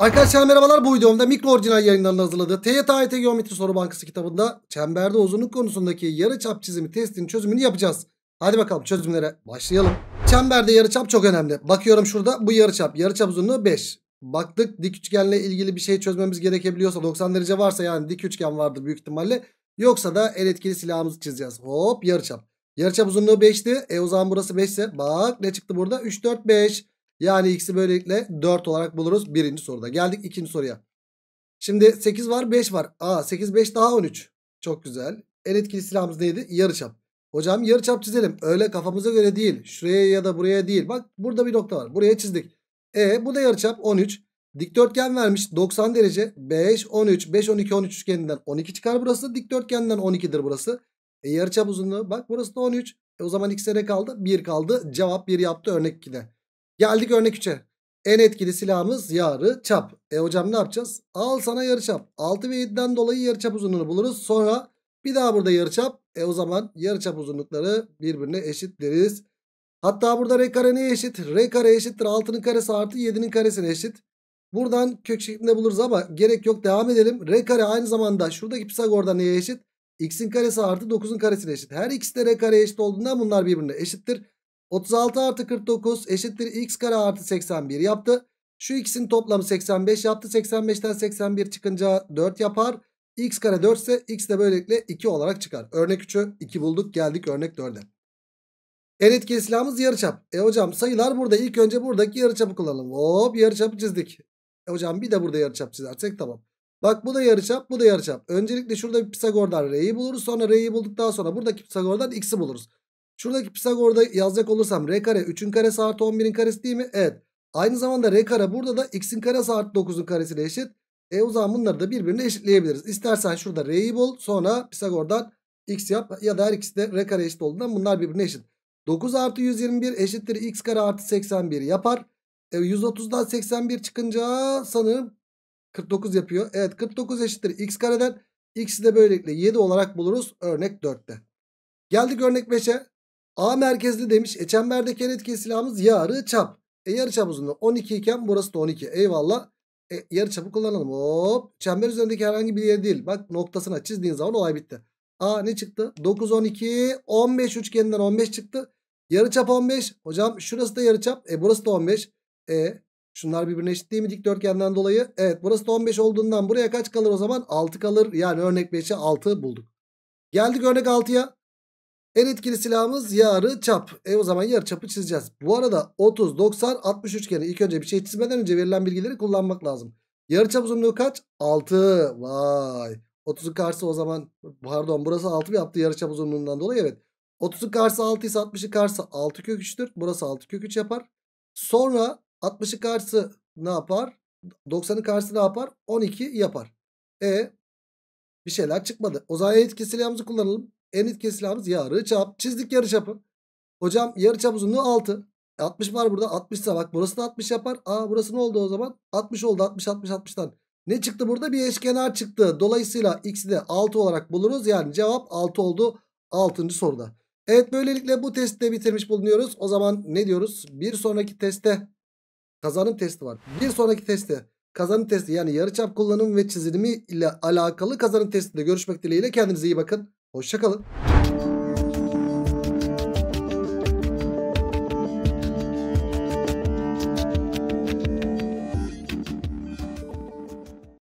Arkadaşlar merhabalar bu videomda mikro orijinal yayınlarının hazırladığı TYT Geometri Soru Bankası kitabında çemberde uzunluk konusundaki yarıçap çizimi testinin çözümünü yapacağız. Hadi bakalım çözümlere başlayalım. Çemberde yarıçap çok önemli. Bakıyorum şurada bu yarıçap. Yarıçap uzunluğu 5. Baktık dik üçgenle ilgili bir şey çözmemiz gerekebiliyorsa 90 derece varsa yani dik üçgen vardır büyük ihtimalle. Yoksa da el etkili silahımızı çizeceğiz. Hop yarıçap. Yarıçap uzunluğu 5'ti. E o zaman burası 5 ise bak ne çıktı burada? 3, 4, 5. Yani x'i böylelikle 4 olarak buluruz birinci soruda. Geldik ikinci soruya. Şimdi 8 var 5 var. Aa 8 5 daha 13. Çok güzel. En etkili silahımız neydi? Yarıçap. Hocam yarıçap çizelim. Öyle kafamıza göre değil. Şuraya ya da buraya değil. Bak burada bir nokta var. Buraya çizdik. E bu da yarıçap 13. Dikdörtgen vermiş 90 derece 5 13 5 12 13 üçgeninden 12 çıkar burası. Dikdörtgenden 12'dir burası. E yarıçap uzunluğu bak burası da 13. E o zaman x'e ne kaldı? 1 kaldı. Cevap 1 yaptı örnek 2'de. Geldik örnek 3'e. En etkili silahımız yarı çap. E hocam ne yapacağız? Al sana yarı çap. 6 ve 7'den dolayı yarı çap uzunluğunu buluruz. Sonra bir daha burada yarı çap. E o zaman yarı çap uzunlukları birbirine eşit deriz. Hatta burada r kare neye eşit? R kare eşittir. 6'nın karesi artı 7'nin karesine eşit. Buradan kök şeklinde buluruz ama gerek yok devam edelim. R kare aynı zamanda şuradaki Pisagor'da neye eşit? X'in karesi artı 9'un karesine eşit. Her ikisi de R kare eşit olduğundan bunlar birbirine eşittir. 36 artı 49 eşittir x kare artı 81 yaptı. Şu ikisinin toplamı 85 yaptı. 85'ten 81 çıkınca 4 yapar. x kare 4 ise x de böylelikle 2 olarak çıkar. Örnek 3'ü 2 bulduk geldik örnek 4'e. En etkili silahımız yarıçap. E hocam sayılar burada. İlk önce buradaki yarıçapı kullanalım. Hop yarıçapı çizdik. E hocam bir de burada yarıçap çizersek tamam. Bak bu da yarıçap bu da yarıçap. Öncelikle şurada bir Pisagor'dan R'yi buluruz. Sonra R'yi bulduktan sonra buradaki Pisagor'dan X'i buluruz. Şuradaki Pisagor'da yazacak olursam r kare 3'ün karesi artı 11'in karesi değil mi? Evet. Aynı zamanda r kare burada da x'in karesi artı 9'un karesine eşit. E o zaman bunları da birbirine eşitleyebiliriz. İstersen şurada r'yi bul sonra Pisagor'dan x yap ya da her ikisi de r kare eşit olduğundan bunlar birbirine eşit. 9 artı 121 eşittir x kare artı 81 yapar. E, 130'dan 81 çıkınca sanırım 49 yapıyor. Evet 49 eşittir x kareden x'i de böylelikle 7 olarak buluruz örnek 4'te. Geldik örnek 5'e. A merkezli demiş. E çemberdeki en etkili silahımız yarı çap. E yarı çap uzunluğu 12 iken burası da 12. Eyvallah. E, yarı çapı kullanalım. Hop. Çember üzerindeki herhangi bir yer değil. Bak noktasına çizdiğin zaman olay bitti. A ne çıktı? 9, 12, 15 üçgeninden 15 çıktı. Yarı çap 15. Hocam şurası da yarı çap. E burası da 15. E şunlar birbirine eşit değil mi dikdörtgenden dolayı? Evet burası da 15 olduğundan buraya kaç kalır o zaman? 6 kalır. Yani örnek 5'e 6 bulduk. Geldik örnek 6'ya. En etkili silahımız yarı çap. E o zaman yarı çapı çizeceğiz. Bu arada 30, 90, 60 üçgeni ilk önce bir şey çizmeden önce verilen bilgileri kullanmak lazım. Yarı çap uzunluğu kaç? 6. Vay. 30'un karşısı o zaman pardon burası 6 yaptı yarı çap uzunluğundan dolayı evet. 30'un karşısı 6 ise 60'ın karşısı 6 kök 3'tür. Burası 6 kök 3 yapar. Sonra 60'ın karşısı ne yapar? 90'ın karşısı ne yapar? 12 yapar. E bir şeyler çıkmadı. O zaman etkili silahımızı kullanalım. En etkili silahımız çap Çizdik yarı yarıçapı. Hocam yarı çap uzunluğu 6. 60 var burada 60 ise bak burası da 60 yapar. Aa burası ne oldu o zaman? 60 oldu 60 60 60'tan. Ne çıktı burada? Bir eşkenar çıktı. Dolayısıyla x'i de 6 olarak buluruz. Yani cevap 6 oldu 6. soruda. Evet böylelikle bu testi de bitirmiş bulunuyoruz. O zaman ne diyoruz? Bir sonraki teste kazanım testi var. Bir sonraki teste kazanım testi yani yarıçap kullanım ve çizilimi ile alakalı kazanım testinde görüşmek dileğiyle kendinize iyi bakın. Hoşçakalın.